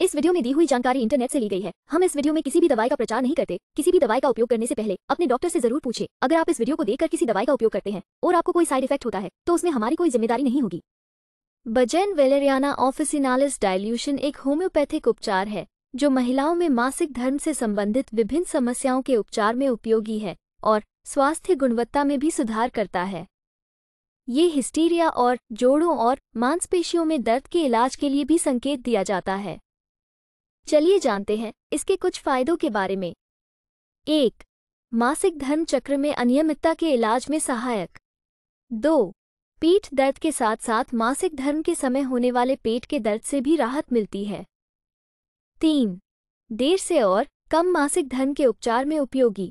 इस वीडियो में दी हुई जानकारी इंटरनेट से ली गई है हम इस वीडियो में किसी भी दवाई का प्रचार नहीं करते किसी भी दवाई का उपयोग करने से पहले अपने डॉक्टर से जरूर पूछे अगर आप इस वीडियो को देखकर किसी दवाई का उपयोग करते हैं और आपको कोई साइड इफेक्ट होता है तो उसमें हमारी कोई जिम्मेदारी नहीं होगी बजैन वेलेरियाना ऑफिसिनालिस डायल्यूशन एक होम्योपैथिक उपचार है जो महिलाओं में मासिक धर्म से संबंधित विभिन्न समस्याओं के उपचार में उपयोगी है और स्वास्थ्य गुणवत्ता में भी सुधार करता है ये हिस्टीरिया और जोड़ों और मांसपेशियों में दर्द के इलाज के लिए भी संकेत दिया जाता है चलिए जानते हैं इसके कुछ फायदों के बारे में एक मासिक धर्म चक्र में अनियमितता के इलाज में सहायक दो पीठ दर्द के साथ साथ मासिक धर्म के समय होने वाले पेट के दर्द से भी राहत मिलती है तीन देर से और कम मासिक धर्म के उपचार में उपयोगी